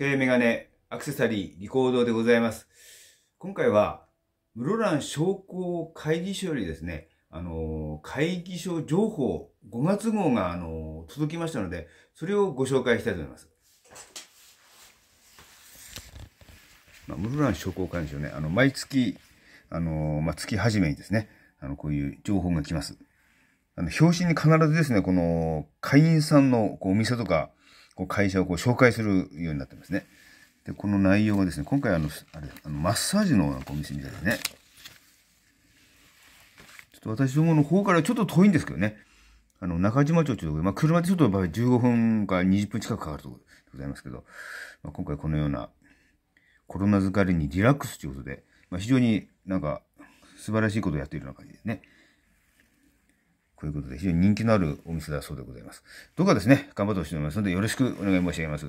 テレメガネ、アクセサリー、リコードでございます。今回は、室蘭商工会議所よりですね、あの、会議所情報5月号が、あの、届きましたので、それをご紹介したいと思います。まあ、室蘭商工会議所ね、あの、毎月、あの、まあ、月初めにですね、あの、こういう情報が来ます。あの、表紙に必ずですね、この、会員さんのこうお店とか、こう会社をこう紹介するようになってますね。で、この内容はですね、今回あの、あれ、あのマッサージのお店みたいですね。ちょっと私どもの方からちょっと遠いんですけどね。あの、中島町というところで、まあ、車でちょっと場合15分から20分近くかかるところでございますけど、まあ、今回このようなコロナ疲れにリラックスということで、まあ、非常になんか素晴らしいことをやっているような感じですね。こういうことで非常に人気のあるお店だそうでございます。どうかですね、頑張ってほしいと思いますので、よろしくお願い申し上げます。